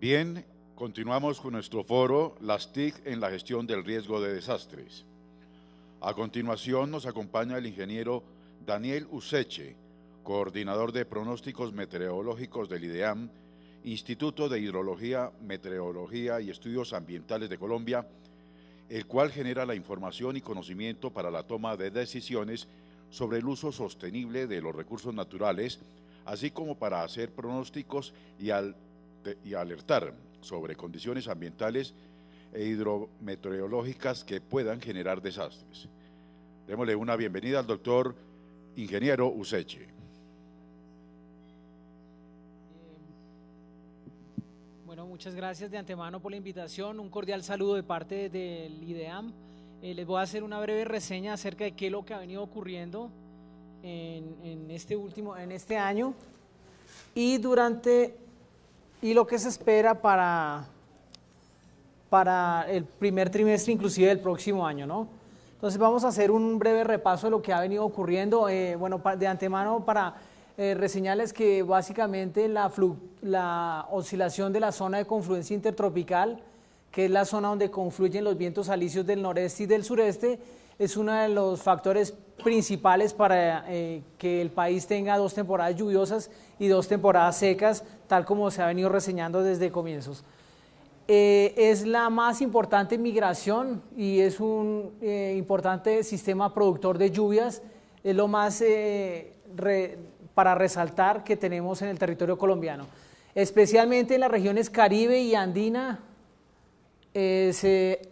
Bien, continuamos con nuestro foro, las TIC en la gestión del riesgo de desastres. A continuación nos acompaña el ingeniero Daniel Useche, coordinador de pronósticos meteorológicos del IDEAM, Instituto de Hidrología, Meteorología y Estudios Ambientales de Colombia, el cual genera la información y conocimiento para la toma de decisiones sobre el uso sostenible de los recursos naturales, así como para hacer pronósticos y al y alertar sobre condiciones ambientales e hidrometeorológicas que puedan generar desastres. Démosle una bienvenida al doctor ingeniero Useche. Bueno, muchas gracias de antemano por la invitación. Un cordial saludo de parte del IDEAM. Eh, les voy a hacer una breve reseña acerca de qué es lo que ha venido ocurriendo en, en este último, en este año y durante y lo que se espera para, para el primer trimestre, inclusive del próximo año, ¿no? Entonces vamos a hacer un breve repaso de lo que ha venido ocurriendo. Eh, bueno, de antemano para eh, reseñarles que básicamente la, oscilación de la zona de confluencia intertropical, que es la zona donde confluyen los vientos alisios del noreste y del sureste, es uno de los factores principales para eh, que el país tenga dos temporadas lluviosas y dos temporadas secas, tal como se ha venido reseñando desde comienzos. Eh, es la más importante migración y es un eh, importante sistema productor de lluvias. Es lo más para resaltar que tenemos en el territorio colombiano. Especialmente en las regiones Caribe y Andina, se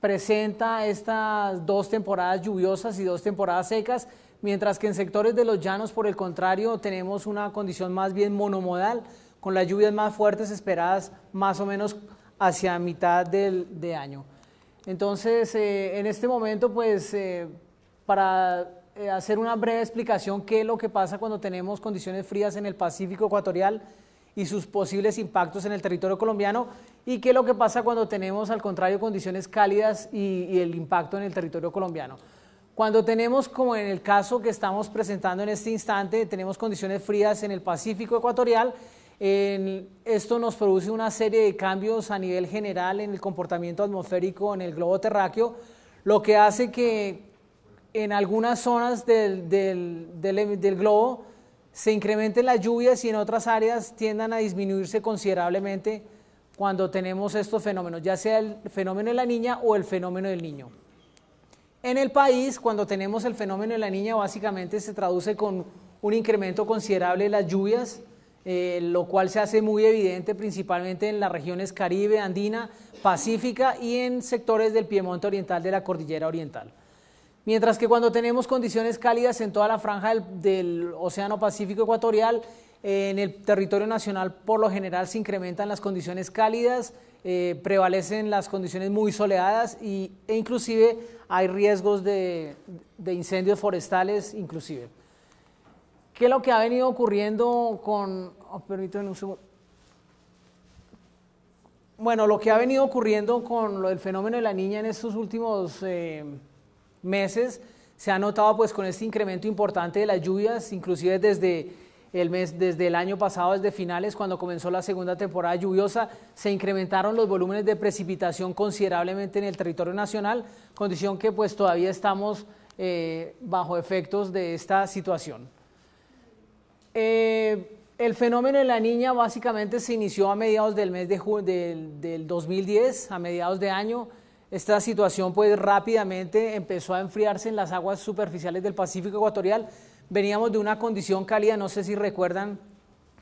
presenta estas dos temporadas lluviosas y dos temporadas secas, mientras que en sectores de los llanos, por el contrario, tenemos una condición más bien monomodal, con las lluvias más fuertes esperadas más o menos hacia mitad del, de año. Entonces, eh, en este momento, pues, eh, para eh, hacer una breve explicación qué es lo que pasa cuando tenemos condiciones frías en el Pacífico ecuatorial y sus posibles impactos en el territorio colombiano, y qué es lo que pasa cuando tenemos, al contrario, condiciones cálidas y, el impacto en el territorio colombiano. Cuando tenemos, como en el caso que estamos presentando en este instante, tenemos condiciones frías en el Pacífico ecuatorial, esto nos produce una serie de cambios a nivel general en el comportamiento atmosférico en el globo terráqueo, lo que hace que en algunas zonas del, del globo se incrementen las lluvias y en otras áreas tiendan a disminuirse considerablemente cuando tenemos estos fenómenos, ya sea el fenómeno de la niña o el fenómeno del niño. En el país, cuando tenemos el fenómeno de la niña, básicamente se traduce con un incremento considerable de las lluvias, eh, lo cual se hace muy evidente principalmente en las regiones Caribe, Andina, Pacífica y en sectores del Piemonte Oriental de la Cordillera Oriental mientras que cuando tenemos condiciones cálidas en toda la franja del, Océano Pacífico Ecuatorial, eh, en el territorio nacional por lo general se incrementan las condiciones cálidas, eh, prevalecen las condiciones muy soleadas e inclusive hay riesgos de, incendios forestales inclusive. ¿Qué es lo que ha venido ocurriendo con... Oh, permítanme un segundo. Bueno, lo que ha venido ocurriendo con lo del fenómeno de la niña en estos últimos eh, meses se ha notado pues con este incremento importante de las lluvias, inclusive desde el mes, desde el año pasado, desde finales, cuando comenzó la segunda temporada lluviosa, se incrementaron los volúmenes de precipitación considerablemente en el territorio nacional, condición que pues todavía estamos eh, bajo efectos de esta situación. Eh, el fenómeno de la niña básicamente se inició a mediados del mes de del, del 2010, a mediados de año, esta situación pues rápidamente empezó a enfriarse en las aguas superficiales del Pacífico Ecuatorial. Veníamos de una condición cálida, no sé si recuerdan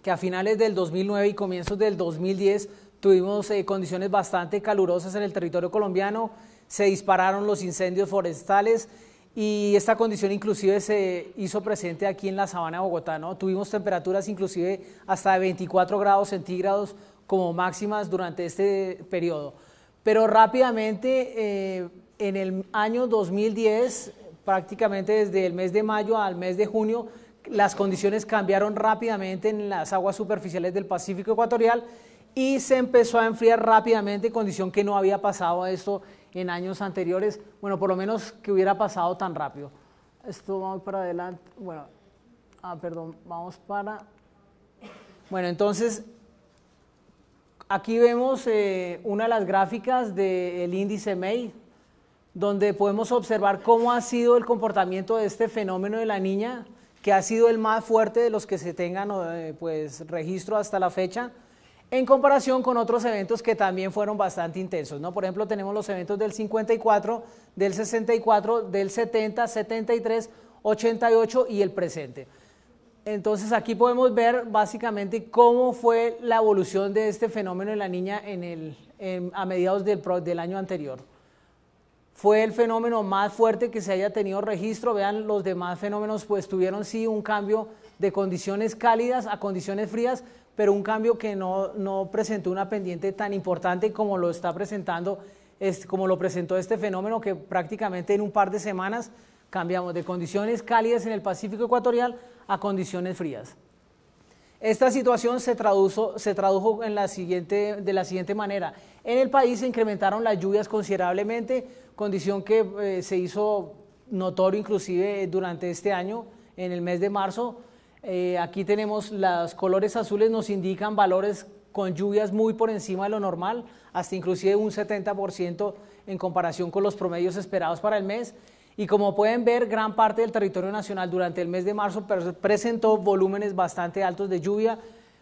que a finales del 2009 y comienzos del 2010 tuvimos eh, condiciones bastante calurosas en el territorio colombiano, se dispararon los incendios forestales y esta condición inclusive se hizo presente aquí en la sabana de Bogotá, Tuvimos temperaturas inclusive hasta de 24 grados centígrados como máximas durante este periodo. Pero rápidamente, eh, en el año 2010, prácticamente desde el mes de mayo al mes de junio, las condiciones cambiaron rápidamente en las aguas superficiales del Pacífico Ecuatorial y se empezó a enfriar rápidamente, condición que no había pasado esto en años anteriores, bueno, por lo menos que hubiera pasado tan rápido. Esto vamos para adelante, bueno, ah, perdón, vamos para... Bueno, entonces Aquí vemos eh, una de las gráficas del índice MEI, donde podemos observar cómo ha sido el comportamiento de este fenómeno de la niña, que ha sido el más fuerte de los que se tengan eh, pues, registro hasta la fecha, en comparación con otros eventos que también fueron bastante intensos. ¿no? Por ejemplo, tenemos los eventos del 54, del 64, del 70, 73, 88 y el presente. Entonces aquí podemos ver básicamente cómo fue la evolución de este fenómeno en la niña a mediados del, año anterior fue el fenómeno más fuerte que se haya tenido registro. Vean, los demás fenómenos pues tuvieron sí un cambio de condiciones cálidas a condiciones frías, pero un cambio que no, no presentó una pendiente tan importante como lo está presentando, como lo presentó este fenómeno, que prácticamente en un par de semanas Cambiamos de condiciones cálidas en el Pacífico ecuatorial a condiciones frías. Esta situación se, tradujo en la siguiente, de la siguiente manera. En el país se incrementaron las lluvias considerablemente, condición que eh, se hizo notorio inclusive durante este año, en el mes de marzo. Eh, aquí tenemos los colores azules, nos indican valores con lluvias muy por encima de lo normal, hasta inclusive un 70% en comparación con los promedios esperados para el mes. Y como pueden ver, gran parte del territorio nacional durante el mes de marzo presentó volúmenes bastante altos de lluvia,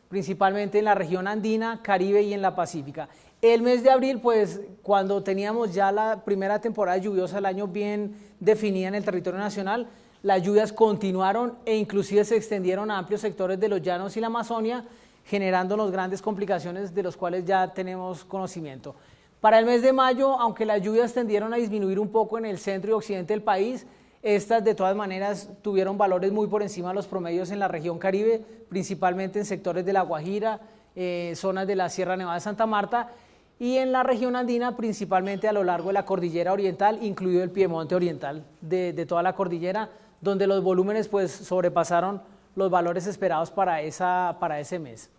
principalmente en la región andina, Caribe y en la Pacífica. El mes de abril, pues cuando teníamos ya la primera temporada lluviosa del año bien definida en el territorio nacional, las lluvias continuaron e inclusive se extendieron a amplios sectores de los llanos y la Amazonia, generándonos grandes complicaciones de los cuales ya tenemos conocimiento. Para el mes de mayo, aunque las lluvias tendieron a disminuir un poco en el centro y occidente del país, estas de todas maneras tuvieron valores muy por encima de los promedios en la región Caribe, principalmente en sectores de La Guajira, eh, zonas de la Sierra Nevada de Santa Marta y en la región andina, principalmente a lo largo de la cordillera oriental, incluido el Piemonte Oriental de, toda la cordillera, donde los volúmenes pues sobrepasaron los valores esperados para ese mes.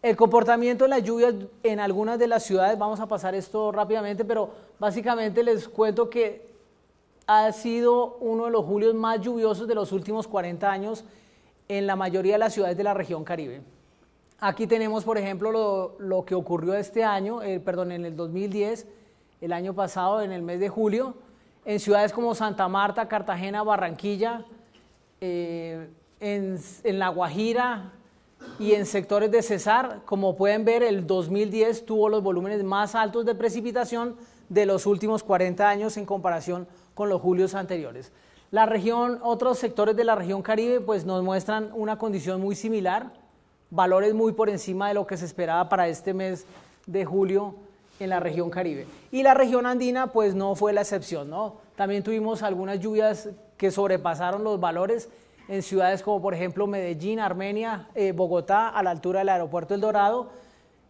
El comportamiento de las lluvias en algunas de las ciudades, vamos a pasar esto rápidamente, pero básicamente les cuento que ha sido uno de los julios más lluviosos de los últimos 40 años en la mayoría de las ciudades de la región Caribe. Aquí tenemos, por ejemplo, lo, que ocurrió este año, eh, perdón, en el 2010, el año pasado, en el mes de julio, en ciudades como Santa Marta, Cartagena, Barranquilla, eh, en La Guajira, y en sectores de Cesar, como pueden ver, el 2010 tuvo los volúmenes más altos de precipitación de los últimos 40 años en comparación con los julios anteriores. La región, otros sectores de la región Caribe pues nos muestran una condición muy similar, valores muy por encima de lo que se esperaba para este mes de julio en la región Caribe. Y la región andina pues no fue la excepción, ¿no? También tuvimos algunas lluvias que sobrepasaron los valores en ciudades como por ejemplo Medellín, Armenia, eh, Bogotá, a la altura del aeropuerto El Dorado.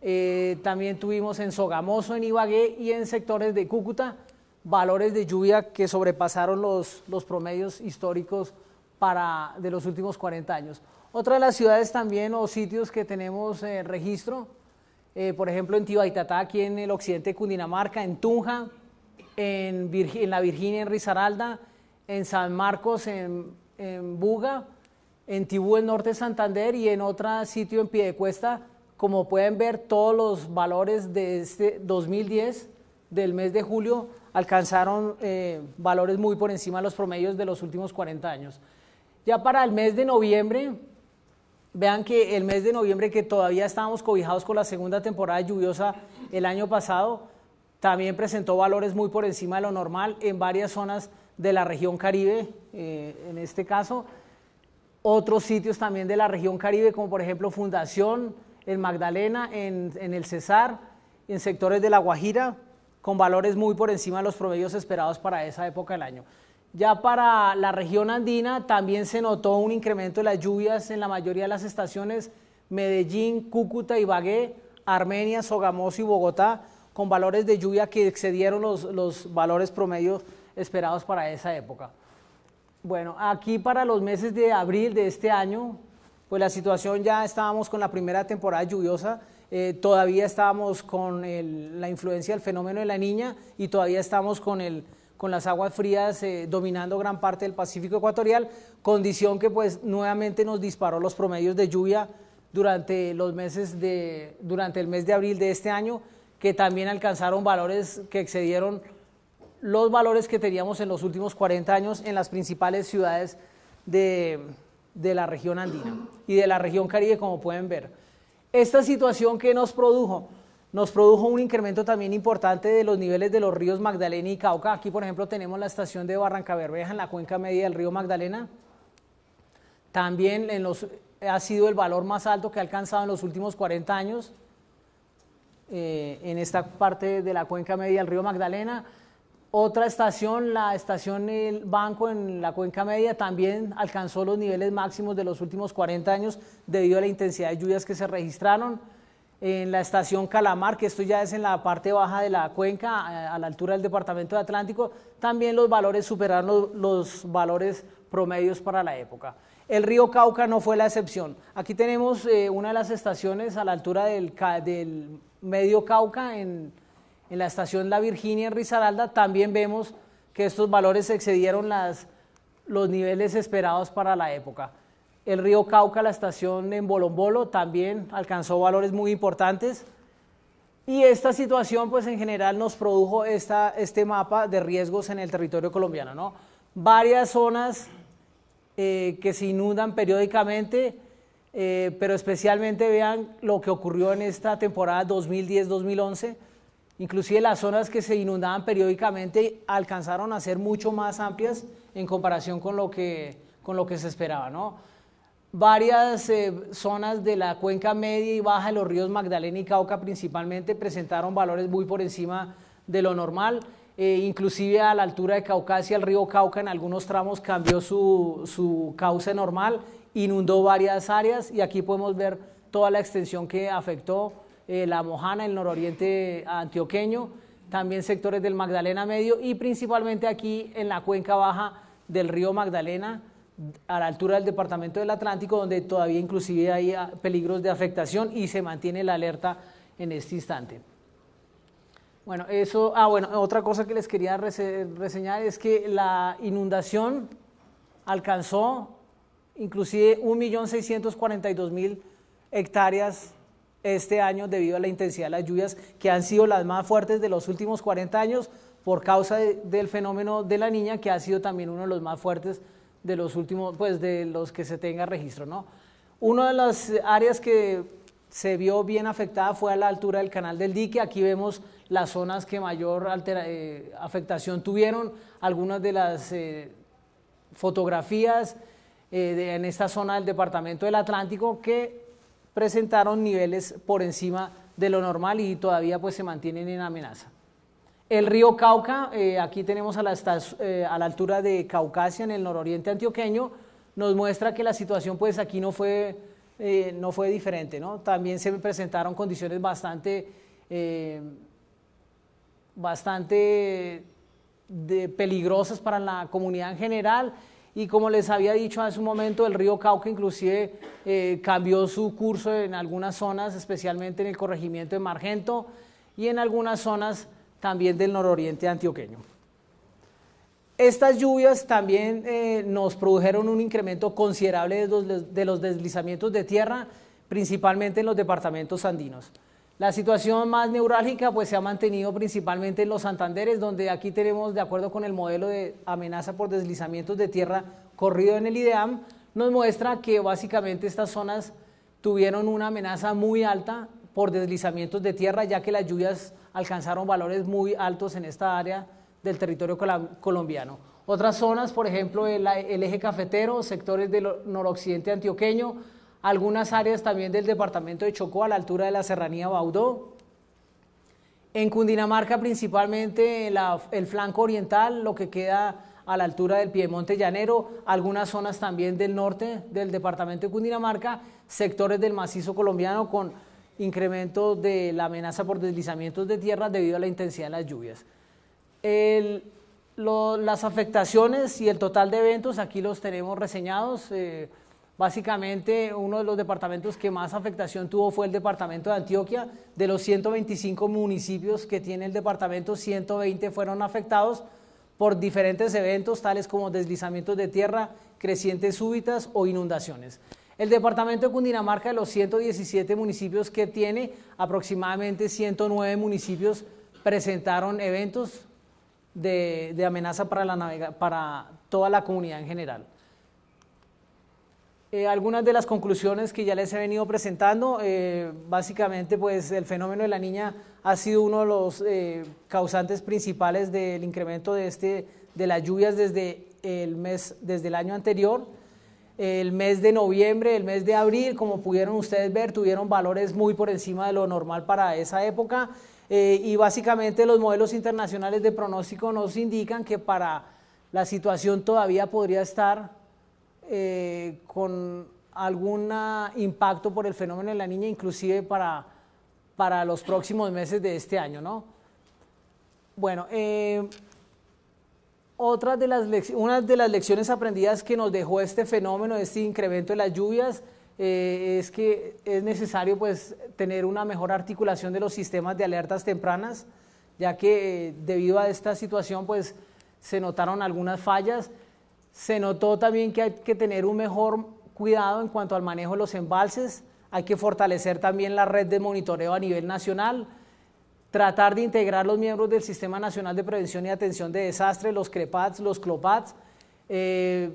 Eh, también tuvimos en Sogamoso, en Ibagué y en sectores de Cúcuta valores de lluvia que sobrepasaron los, los promedios históricos para, de los últimos 40 años. Otra de las ciudades también o sitios que tenemos registro, eh, por ejemplo en Tibaitatá, aquí en el occidente de Cundinamarca, en Tunja, en, la Virginia, en Risaralda, en San Marcos, en en Buga, en Tibú, en Norte Santander y en otro sitio en Piedecuesta. Como pueden ver, todos los valores de este 2010, del mes de julio, alcanzaron eh, valores muy por encima de los promedios de los últimos 40 años. Ya para el mes de noviembre, vean que el mes de noviembre, que todavía estábamos cobijados con la segunda temporada lluviosa el año pasado, también presentó valores muy por encima de lo normal en varias zonas de la región Caribe, eh, en este caso, otros sitios también de la región Caribe, como por ejemplo Fundación en Magdalena, en, el Cesar, en sectores de La Guajira, con valores muy por encima de los promedios esperados para esa época del año. Ya para la región andina también se notó un incremento de las lluvias en la mayoría de las estaciones, Medellín, Cúcuta, y Bagué, Armenia, Sogamoso y Bogotá, con valores de lluvia que excedieron los, los valores promedios esperados para esa época. Bueno, aquí para los meses de abril de este año, pues la situación ya estábamos con la primera temporada lluviosa, eh, todavía estábamos con la influencia del fenómeno de la niña y todavía estamos con, las aguas frías eh, dominando gran parte del Pacífico Ecuatorial, condición que pues nuevamente nos disparó los promedios de lluvia durante, los meses de, durante el mes de abril de este año, que también alcanzaron valores que excedieron los valores que teníamos en los últimos 40 años en las principales ciudades de, de la región andina y de la región caribe, como pueden ver. Esta situación que nos produjo, nos produjo un incremento también importante de los niveles de los ríos Magdalena y Cauca. Aquí, por ejemplo, tenemos la estación de Barranca Bermeja en la cuenca media del río Magdalena. También en los, ha sido el valor más alto que ha alcanzado en los últimos 40 años eh, en esta parte de la cuenca media del río Magdalena. Otra estación, la estación El Banco en la cuenca media, también alcanzó los niveles máximos de los últimos 40 años debido a la intensidad de lluvias que se registraron. En la estación Calamar, que esto ya es en la parte baja de la cuenca, a la altura del departamento de Atlántico, también los valores superaron los, valores promedios para la época. El río Cauca no fue la excepción. Aquí tenemos eh, una de las estaciones a la altura del, del medio Cauca en en la estación La Virginia en Risaralda, también vemos que estos valores excedieron las, los niveles esperados para la época. El río Cauca, la estación en Bolombolo, también alcanzó valores muy importantes. Y esta situación, pues en general, nos produjo esta, este mapa de riesgos en el territorio colombiano. ¿no? Varias zonas eh, que se inundan periódicamente, eh, pero especialmente vean lo que ocurrió en esta temporada 2010-2011 Inclusive las zonas que se inundaban periódicamente alcanzaron a ser mucho más amplias en comparación con lo que, con lo que se esperaba. Varias eh, zonas de la cuenca media y baja de los ríos Magdalena y Cauca principalmente presentaron valores muy por encima de lo normal. Eh, inclusive a la altura de Caucasia, el río Cauca en algunos tramos cambió su, su cauce normal, inundó varias áreas y aquí podemos ver toda la extensión que afectó eh, la Mojana, el nororiente antioqueño, también sectores del Magdalena Medio y principalmente aquí en la cuenca baja del río Magdalena, a la altura del departamento del Atlántico, donde todavía inclusive hay ah, peligros de afectación y se mantiene la alerta en este instante. Bueno, eso, ah, bueno, otra cosa que les quería reseñar es que la inundación alcanzó inclusive 1.642.000 hectáreas este año debido a la intensidad de las lluvias que han sido las más fuertes de los últimos 40 años por causa del fenómeno de la niña que ha sido también uno de los más fuertes de los últimos, pues de los que se tenga registro, ¿no? Una de las áreas que se vio bien afectada fue a la altura del canal del dique. Aquí vemos las zonas que mayor eh, afectación tuvieron. Algunas de las eh, fotografías eh, en esta zona del departamento del Atlántico que presentaron niveles por encima de lo normal y todavía pues se mantienen en amenaza. El río Cauca, eh, aquí tenemos a la, eh, a la altura de Caucasia, en el nororiente antioqueño, nos muestra que la situación pues aquí no fue, eh, diferente, También se presentaron condiciones bastante, bastante peligrosas para la comunidad en general y como les había dicho hace un momento, el río Cauca inclusive eh, cambió su curso en algunas zonas, especialmente en el corregimiento de Margento y en algunas zonas también del nororiente antioqueño. Estas lluvias también eh, nos produjeron un incremento considerable de los, de los deslizamientos de tierra, principalmente en los departamentos andinos. La situación más neurálgica pues, se ha mantenido principalmente en los Santanderes, donde aquí tenemos, de acuerdo con el modelo de amenaza por deslizamientos de tierra corrido en el IDEAM, nos muestra que básicamente estas zonas tuvieron una amenaza muy alta por deslizamientos de tierra, ya que las lluvias alcanzaron valores muy altos en esta área del territorio colombiano. Otras zonas, por ejemplo, el, el eje cafetero, sectores del noroccidente antioqueño, algunas áreas también del departamento de Chocó a la altura de la serranía Baudó. En Cundinamarca principalmente el flanco oriental, lo que queda a la altura del Piemonte Llanero, algunas zonas también del norte del departamento de Cundinamarca, sectores del macizo colombiano con incremento de la amenaza por deslizamientos de tierra debido a la intensidad de las lluvias. las afectaciones y el total de eventos aquí los tenemos reseñados. Eh, Básicamente, uno de los departamentos que más afectación tuvo fue el departamento de Antioquia. De los 125 municipios que tiene el departamento, 120 fueron afectados por diferentes eventos, tales como deslizamientos de tierra, crecientes súbitas o inundaciones. El departamento de Cundinamarca, de los 117 municipios que tiene, aproximadamente 109 municipios presentaron eventos de, amenaza para, para toda la comunidad en general. Eh, algunas de las conclusiones que ya les he venido presentando, eh, básicamente pues el fenómeno de la niña ha sido uno de los eh, causantes principales del incremento de, este, de las lluvias desde el, mes, desde el año anterior. El mes de noviembre, el mes de abril, como pudieron ustedes ver, tuvieron valores muy por encima de lo normal para esa época y básicamente los modelos internacionales de pronóstico nos indican que para la situación todavía podría estar eh, con algún impacto por el fenómeno de la niña, inclusive para, los próximos meses de este año, Bueno, eh, una de las lecciones aprendidas que nos dejó este fenómeno, este incremento de las lluvias, eh, es que es necesario pues, tener una mejor articulación de los sistemas de alertas tempranas, ya que debido a esta situación pues, se notaron algunas fallas se notó también que hay que tener un mejor cuidado en cuanto al manejo de los embalses, hay que fortalecer también la red de monitoreo a nivel nacional, tratar de integrar los miembros del Sistema Nacional de Prevención y Atención de Desastres, los CREPATS, los CLOPATS, eh,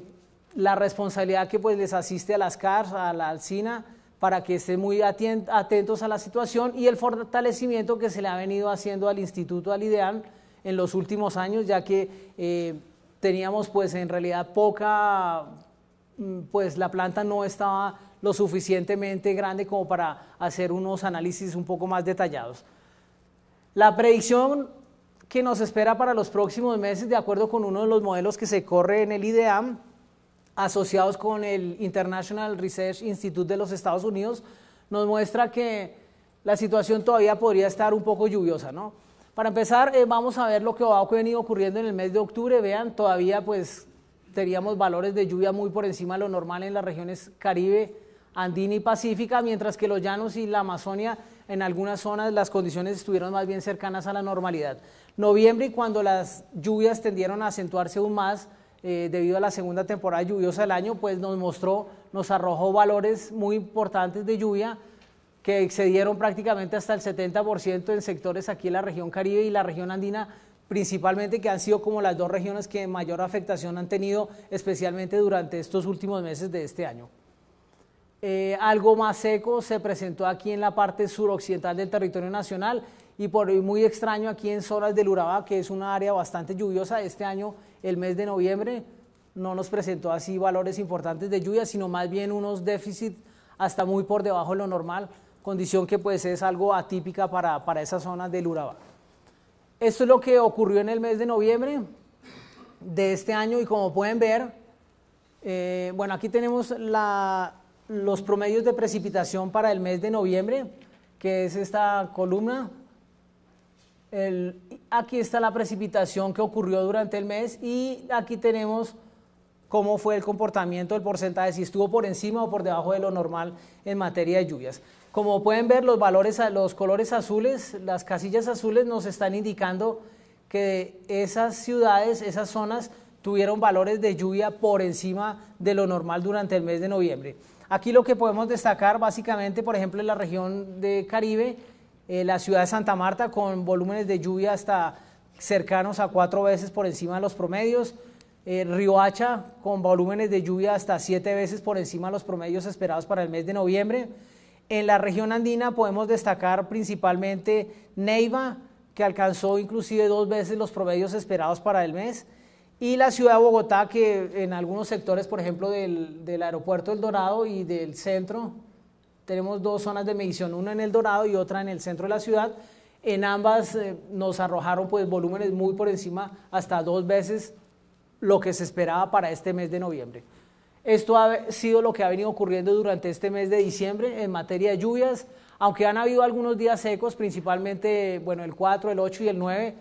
la responsabilidad que pues, les asiste a las CARS, a la Alcina, para que estén muy atentos a la situación y el fortalecimiento que se le ha venido haciendo al Instituto, al IDEAN, en los últimos años, ya que eh, teníamos pues en realidad poca, mm, pues la planta no estaba lo suficientemente grande como para hacer unos análisis un poco más detallados. La predicción que nos espera para los próximos meses, de acuerdo con uno de los modelos que se corre en el IDEAM, asociados con el International Research Institute de los Estados Unidos, nos muestra que la situación todavía podría estar un poco lluviosa, ¿no? Para empezar, eh, vamos a ver lo que ha venido ocurriendo en el mes de octubre. Vean, todavía pues teníamos valores de lluvia muy por encima de lo normal en las regiones Caribe, Andina y Pacífica, mientras que los llanos y la Amazonia en algunas zonas las condiciones estuvieron más bien cercanas a la normalidad. Noviembre y cuando las lluvias tendieron a acentuarse aún más eh, debido a la segunda temporada lluviosa del año, pues nos mostró, nos arrojó valores muy importantes de lluvia que excedieron prácticamente hasta el 70% en sectores aquí en la región Caribe y la región andina principalmente que han sido como las dos regiones que mayor afectación han tenido, especialmente durante estos últimos meses de este año. Eh, algo más seco se presentó aquí en la parte suroccidental del territorio nacional y por muy extraño aquí en zonas del Urabá, que es una área bastante lluviosa este año, el mes de noviembre, no nos presentó así valores importantes de lluvia, sino más bien unos déficits hasta muy por debajo de lo normal, condición que pues es algo atípica para, para esas zonas del Urabá. Esto es lo que ocurrió en el mes de noviembre de este año y como pueden ver, eh, bueno, aquí tenemos los promedios de precipitación para el mes de noviembre, que es esta columna. aquí está la precipitación que ocurrió durante el mes y aquí tenemos cómo fue el comportamiento, del porcentaje, si estuvo por encima o por debajo de lo normal en materia de lluvias. Como pueden ver, los valores, los colores azules, las casillas azules nos están indicando que esas ciudades, esas zonas tuvieron valores de lluvia por encima de lo normal durante el mes de noviembre. Aquí lo que podemos destacar básicamente, por ejemplo, en la región de Caribe, eh, la ciudad de Santa Marta con volúmenes de lluvia hasta cercanos a cuatro veces por encima de los promedios, eh, Río Hacha con volúmenes de lluvia hasta siete veces por encima de los promedios esperados para el mes de noviembre, en la región andina podemos destacar principalmente Neiva, que alcanzó inclusive dos veces los promedios esperados para el mes, y la ciudad de Bogotá, que en algunos sectores, por ejemplo, del, aeropuerto El Dorado y del centro, tenemos dos zonas de medición, una en El Dorado y otra en el centro de la ciudad. En ambas eh, nos arrojaron pues, volúmenes muy por encima, hasta dos veces lo que se esperaba para este mes de noviembre. Esto ha sido lo que ha venido ocurriendo durante este mes de diciembre en materia de lluvias, aunque han habido algunos días secos, principalmente el 4, el 8 y el 9.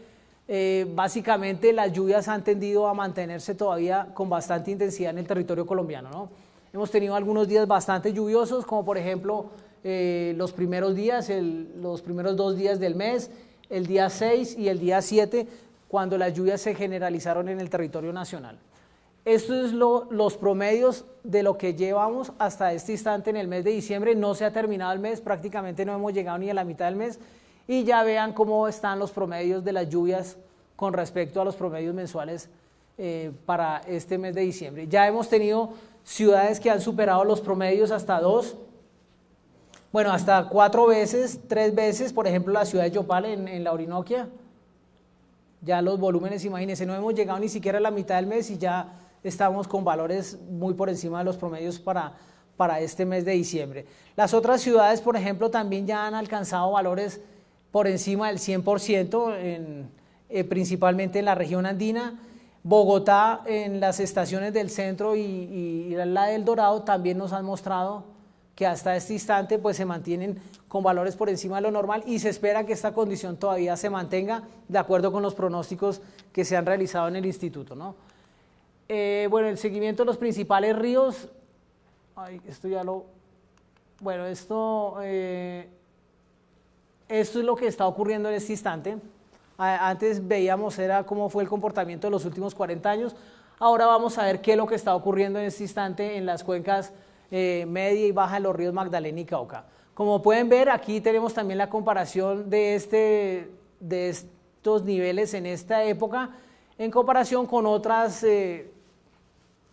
Eh, básicamente las lluvias han tendido a mantenerse todavía con bastante intensidad en el territorio colombiano. Hemos tenido algunos días bastante lluviosos, como por ejemplo eh, los primeros días, los primeros dos días del mes, el día 6 y el día 7, cuando las lluvias se generalizaron en el territorio nacional. Esto es los promedios de lo que llevamos hasta este instante en el mes de diciembre. No se ha terminado el mes, prácticamente no hemos llegado ni a la mitad del mes. Y ya vean cómo están los promedios de las lluvias con respecto a los promedios mensuales eh, para este mes de diciembre. Ya hemos tenido ciudades que han superado los promedios hasta dos, bueno, hasta cuatro veces, tres veces, por ejemplo, la ciudad de Yopal en, en la Orinoquia. Ya los volúmenes, imagínense, no hemos llegado ni siquiera a la mitad del mes y ya estamos con valores muy por encima de los promedios para, este mes de diciembre. Las otras ciudades, por ejemplo, también ya han alcanzado valores por encima del 100%, en, eh, principalmente en la región andina. Bogotá, en las estaciones del centro y, la del Dorado, también nos han mostrado que hasta este instante pues, se mantienen con valores por encima de lo normal y se espera que esta condición todavía se mantenga de acuerdo con los pronósticos que se han realizado en el instituto. ¿no? Eh, bueno, el seguimiento de los principales ríos. Ay, esto ya lo. Bueno, esto. Eh, esto es lo que está ocurriendo en este instante. Antes veíamos era cómo fue el comportamiento de los últimos 40 años. Ahora vamos a ver qué es lo que está ocurriendo en este instante en las cuencas eh, media y baja de los ríos Magdalena y Cauca. Como pueden ver, aquí tenemos también la comparación de, este, de estos niveles en esta época en comparación con otras, eh,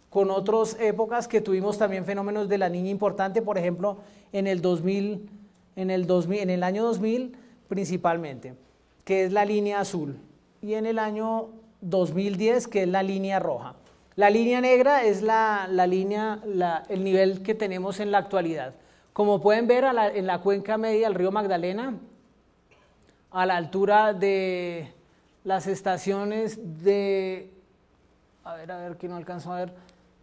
con otras épocas que tuvimos también fenómenos de la niña importante, por ejemplo, en el, en el, 2000, en año 2000 principalmente, que es la línea azul, y en el año 2010, que es la línea roja. La línea negra es la, el nivel que tenemos en la actualidad. Como pueden ver, en la cuenca media del río Magdalena, a la altura de las estaciones de, a ver, a ver, que no alcanzo a ver,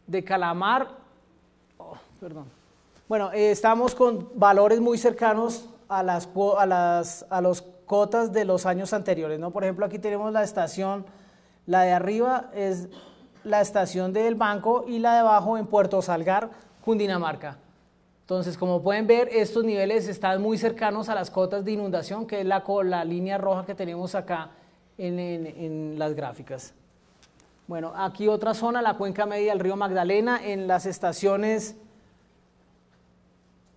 de Calamar, oh, perdón. Bueno, eh, estamos con valores muy cercanos a las, a las cotas de los años anteriores, ¿no? Por ejemplo, aquí tenemos la estación, la de arriba es la estación del banco y la de abajo en Puerto Salgar, Cundinamarca. Entonces, como pueden ver, estos niveles están muy cercanos a las cotas de inundación, que es la, la línea roja que tenemos acá en, las gráficas. Bueno, aquí otra zona, la cuenca media del río Magdalena, en las estaciones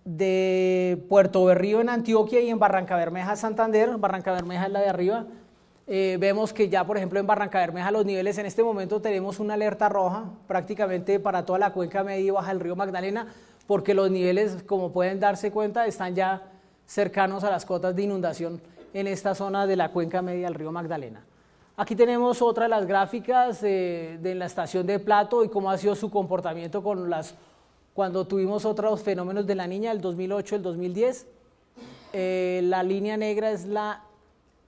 de Puerto Berrío en Antioquia y en Barranca Bermeja, Santander. Barranca Bermeja es la de arriba. Eh, vemos que ya, por ejemplo, en Barranca Bermeja los niveles en este momento tenemos una alerta roja prácticamente para toda la cuenca media y baja del río Magdalena, porque los niveles, como pueden darse cuenta, están ya cercanos a las cotas de inundación en esta zona de la cuenca media del río Magdalena. Aquí tenemos otra de las gráficas eh, de la estación de Plato y cómo ha sido su comportamiento con las, cuando tuvimos otros fenómenos de la niña, el 2008, el 2010. Eh, la línea negra es la,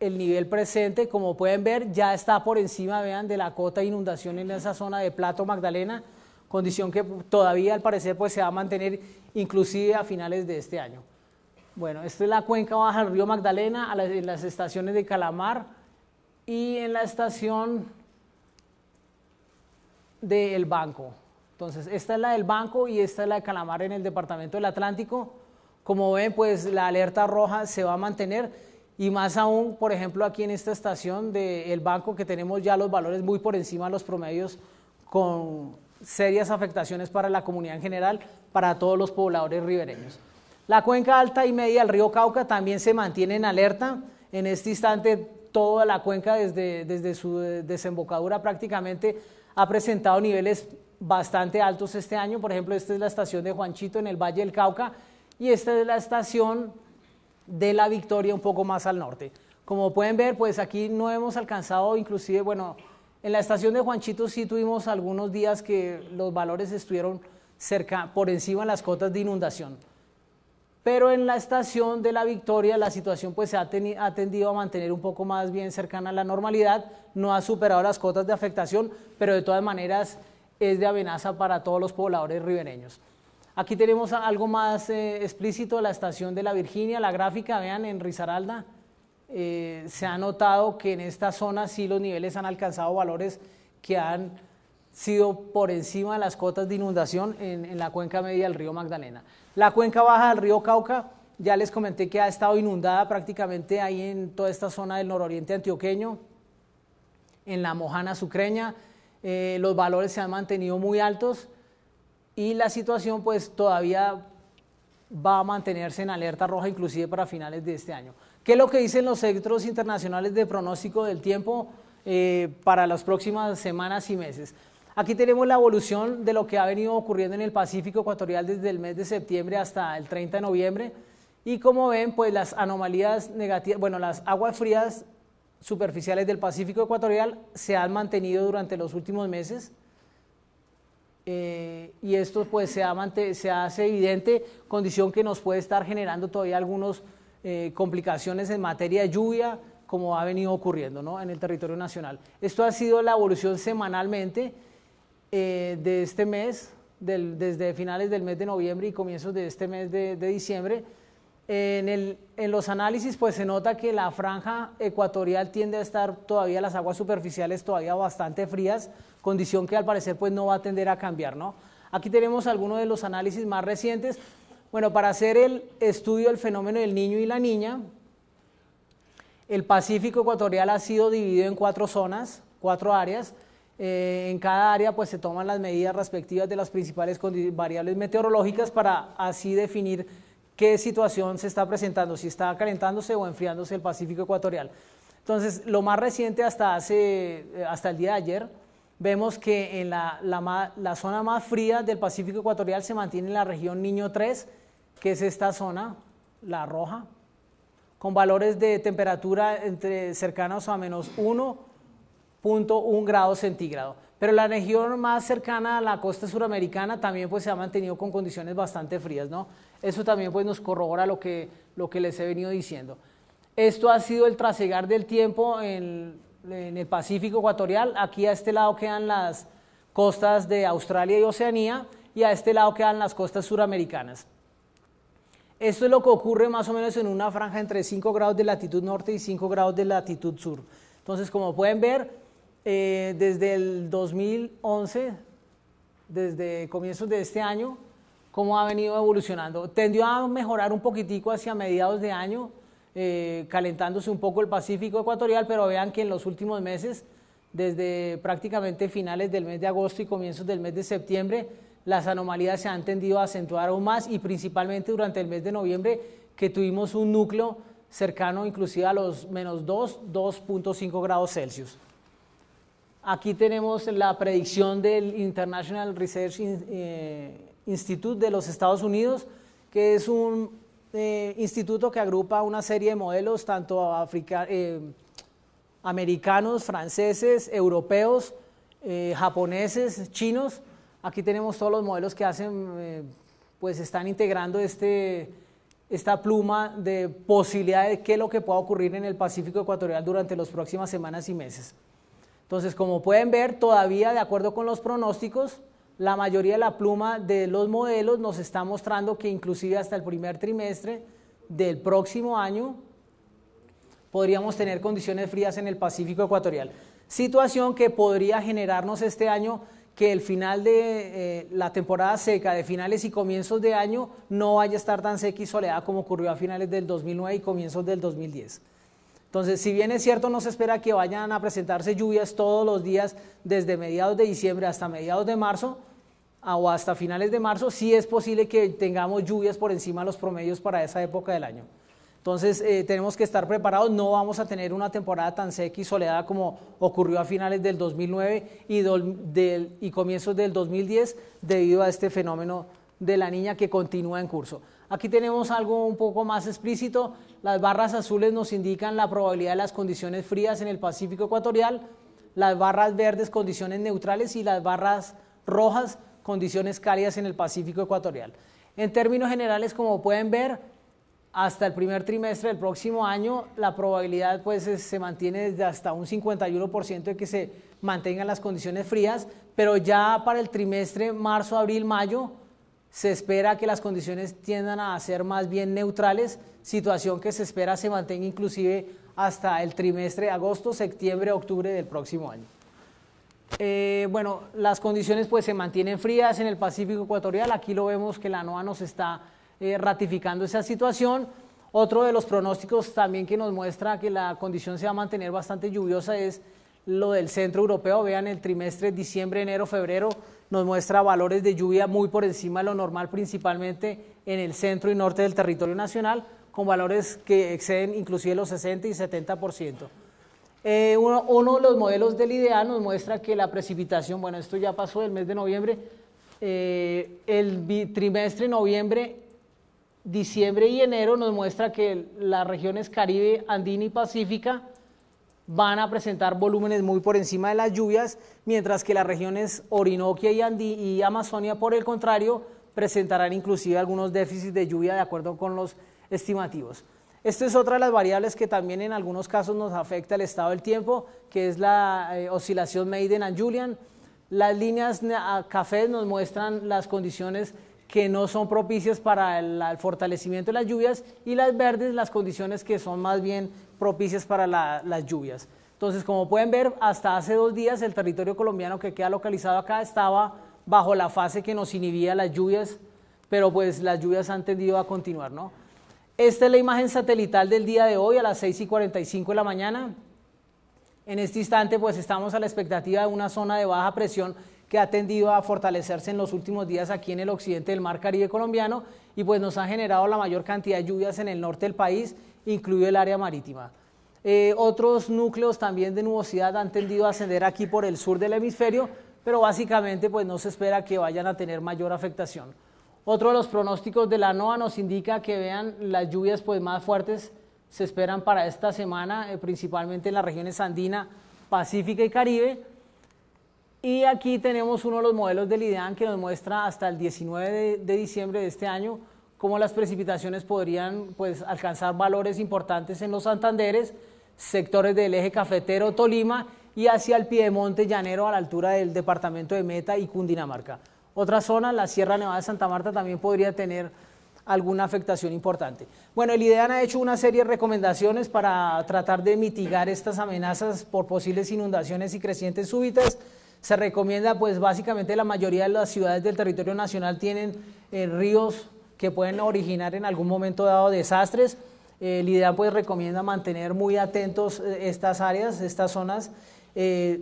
el nivel presente, como pueden ver, ya está por encima, vean, de la cota de inundación en esa zona de Plato Magdalena, condición que todavía al parecer pues, se va a mantener inclusive a finales de este año. Bueno, esta es la cuenca baja del río Magdalena, en las estaciones de Calamar y en la estación del Banco. Entonces, esta es la del Banco y esta es la de Calamar en el departamento del Atlántico. Como ven, pues la alerta roja se va a mantener y más aún, por ejemplo, aquí en esta estación del Banco que tenemos ya los valores muy por encima de los promedios con serias afectaciones para la comunidad en general, para todos los pobladores ribereños. La cuenca alta y media del río Cauca también se mantiene en alerta. En este instante, toda la cuenca desde, su desembocadura prácticamente ha presentado niveles bastante altos este año. Por ejemplo, esta es la estación de Juanchito en el Valle del Cauca y esta es la estación de la Victoria un poco más al norte. Como pueden ver, pues aquí no hemos alcanzado, inclusive, bueno, en la estación de Juanchito sí tuvimos algunos días que los valores estuvieron cerca, por encima de las cotas de inundación. Pero en la estación de la Victoria la situación pues, se ha, tendido a mantener un poco más bien cercana a la normalidad, no ha superado las cotas de afectación, pero de todas maneras es de amenaza para todos los pobladores ribereños. Aquí tenemos algo más eh, explícito, la estación de la Virginia, la gráfica, vean, en Risaralda eh, se ha notado que en esta zona sí los niveles han alcanzado valores que han sido por encima de las cotas de inundación en la cuenca media del río Magdalena. La cuenca baja del río Cauca, ya les comenté que ha estado inundada prácticamente ahí en toda esta zona del nororiente antioqueño, en la Mojana Sucreña, eh, los valores se han mantenido muy altos y la situación pues todavía va a mantenerse en alerta roja inclusive para finales de este año. ¿Qué es lo que dicen los centros internacionales de pronóstico del tiempo eh, para las próximas semanas y meses? Aquí tenemos la evolución de lo que ha venido ocurriendo en el Pacífico ecuatorial desde el mes de septiembre hasta el 30 de noviembre. Y como ven, pues las anomalías negativas, bueno, las aguas frías superficiales del Pacífico ecuatorial se han mantenido durante los últimos meses. Eh, y esto pues se, hace evidente, condición que nos puede estar generando todavía algunas eh, complicaciones en materia de lluvia, como ha venido ocurriendo ¿no? en el territorio nacional. Esto ha sido la evolución semanalmente. Eh, de este mes, desde finales del mes de noviembre y comienzos de este mes de, diciembre, en, los análisis pues se nota que la franja ecuatorial tiende a estar todavía las aguas superficiales todavía bastante frías, condición que al parecer pues no va a tender a cambiar, ¿no? Aquí tenemos algunos de los análisis más recientes. Bueno, para hacer el estudio del fenómeno del niño y la niña, el Pacífico ecuatorial ha sido dividido en cuatro zonas, cuatro áreas. Eh, en cada área pues se toman las medidas respectivas de las principales variables meteorológicas para así definir qué situación se está presentando, si está calentándose o enfriándose el Pacífico ecuatorial. Entonces, lo más reciente hasta, hace, eh, hasta el día de ayer, vemos que en la, la, zona más fría del Pacífico ecuatorial se mantiene la región Niño 3, que es esta zona, la roja, con valores de temperatura entre cercanos a menos 1 un grado centígrado. Pero la región más cercana a la costa suramericana también pues, se ha mantenido con condiciones bastante frías. ¿no? Eso también pues, nos corrobora lo que, lo que les he venido diciendo. Esto ha sido el trasegar del tiempo en, en el Pacífico Ecuatorial. Aquí a este lado quedan las costas de Australia y Oceanía y a este lado quedan las costas suramericanas. Esto es lo que ocurre más o menos en una franja entre 5 grados de latitud norte y 5 grados de latitud sur. Entonces, como pueden ver, eh, desde el 2011, desde comienzos de este año, cómo ha venido evolucionando. Tendió a mejorar un poquitico hacia mediados de año, eh, calentándose un poco el Pacífico ecuatorial, pero vean que en los últimos meses, desde prácticamente finales del mes de agosto y comienzos del mes de septiembre, las anomalías se han tendido a acentuar aún más y principalmente durante el mes de noviembre que tuvimos un núcleo cercano inclusive a los menos 2, 2.5 grados Celsius. Aquí tenemos la predicción del International Research eh, Institute de los Estados Unidos, que es un eh, instituto que agrupa una serie de modelos, tanto eh, americanos, franceses, europeos, japoneses, chinos. Aquí tenemos todos los modelos que hacen, pues están integrando este, esta pluma de posibilidades de qué es lo que pueda ocurrir en el Pacífico Ecuatorial durante las próximas semanas y meses. Entonces, como pueden ver, todavía de acuerdo con los pronósticos, la mayoría de la pluma de los modelos nos está mostrando que inclusive hasta el primer trimestre del próximo año podríamos tener condiciones frías en el Pacífico ecuatorial. Situación que podría generarnos este año que el final de eh, la temporada seca, de finales y comienzos de año, no vaya a estar tan seca y soleada como ocurrió a finales del 2009 y comienzos del 2010. Entonces, si bien es cierto, no se espera que vayan a presentarse lluvias todos los días desde mediados de diciembre hasta mediados de marzo ah, o hasta finales de marzo, sí es posible que tengamos lluvias por encima de los promedios para esa época del año. Entonces, eh, tenemos que estar preparados, no vamos a tener una temporada tan seca y soleada como ocurrió a finales del 2009 y comienzos del 2010 debido a este fenómeno de la niña que continúa en curso. Aquí tenemos algo un poco más explícito. Las barras azules nos indican la probabilidad de las condiciones frías en el Pacífico ecuatorial, las barras verdes condiciones neutrales y las barras rojas condiciones cálidas en el Pacífico ecuatorial. En términos generales, como pueden ver, hasta el primer trimestre del próximo año la probabilidad pues se mantiene desde hasta un 51% de que se mantengan las condiciones frías, pero ya para el trimestre marzo, abril, mayo se espera que las condiciones tiendan a ser más bien neutrales, situación que se espera se mantenga inclusive hasta el trimestre de agosto, septiembre, octubre del próximo año. Eh, bueno, las condiciones pues se mantienen frías en el Pacífico Ecuatorial, aquí lo vemos que la NOA nos está eh, ratificando esa situación. Otro de los pronósticos también que nos muestra que la condición se va a mantener bastante lluviosa es lo del centro europeo, vean el trimestre diciembre, enero, febrero, nos muestra valores de lluvia muy por encima de lo normal, principalmente en el centro y norte del territorio nacional, con valores que exceden inclusive los 60 y 70%. Eh, uno, de los modelos del IDEAN nos muestra que la precipitación, bueno, esto ya pasó del mes de noviembre, eh, el trimestre noviembre, diciembre y enero nos muestra que las regiones Caribe, Andina y Pacífica van a presentar volúmenes muy por encima de las lluvias, mientras que las regiones Orinoquia y, y Amazonia, por el contrario, presentarán inclusive algunos déficits de lluvia de acuerdo con los estimativos. Esta es otra de las variables que también en algunos casos nos afecta el estado del tiempo, que es la eh, oscilación Maiden and Julian. Las líneas cafés café nos muestran las condiciones que no son propicias para el fortalecimiento de las lluvias y las verdes las condiciones que son más bien propicias para las lluvias. Entonces, como pueden ver, hasta hace dos días el territorio colombiano que queda localizado acá estaba bajo la fase que nos inhibía las lluvias, pero pues las lluvias han tendido a continuar, ¿no? Esta es la imagen satelital del día de hoy a las 6 y 45 de la mañana. En este instante, pues estamos a la expectativa de una zona de baja presión que ha tendido a fortalecerse en los últimos días aquí en el occidente del mar Caribe colombiano y pues nos ha generado la mayor cantidad de lluvias en el norte del país incluye el área marítima. Eh, otros núcleos también de nubosidad han tendido a ascender aquí por el sur del hemisferio, pero básicamente pues, no se espera que vayan a tener mayor afectación. Otro de los pronósticos de la NOAA nos indica que vean las lluvias pues, más fuertes se esperan para esta semana, eh, principalmente en las regiones andina, pacífica y caribe. Y aquí tenemos uno de los modelos del IDEAN que nos muestra hasta el 19 de diciembre de este año cómo las precipitaciones podrían pues, alcanzar valores importantes en los Santanderes, sectores del eje cafetero Tolima y hacia el piedemonte llanero a la altura del departamento de Meta y Cundinamarca. Otra zona, la Sierra Nevada de Santa Marta, también podría tener alguna afectación importante. Bueno, el IDEAN ha hecho una serie de recomendaciones para tratar de mitigar estas amenazas por posibles inundaciones y crecientes súbitas. Se recomienda, pues básicamente la mayoría de las ciudades del territorio nacional tienen eh, ríos que pueden originar en algún momento dado desastres. Eh, el idea, pues recomienda mantener muy atentos eh, estas áreas, estas zonas. Eh,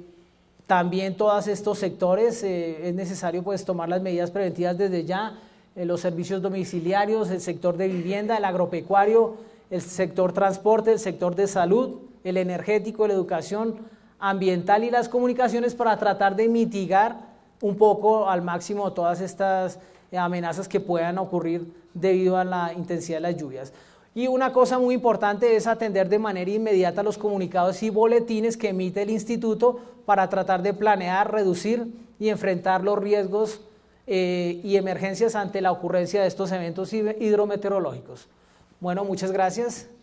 también todos estos sectores es necesario pues tomar las medidas preventivas desde ya. los servicios domiciliarios, el sector de vivienda, el agropecuario, el sector transporte, el sector de salud, el energético, la educación ambiental y las comunicaciones para tratar de mitigar un poco al máximo todas estas eh, amenazas que puedan ocurrir debido a la intensidad de las lluvias. Y una cosa muy importante es atender de manera inmediata los comunicados y boletines que emite el instituto para tratar de planear, reducir y enfrentar los riesgos eh, y emergencias ante la ocurrencia de estos eventos hidrometeorológicos. Bueno, muchas gracias.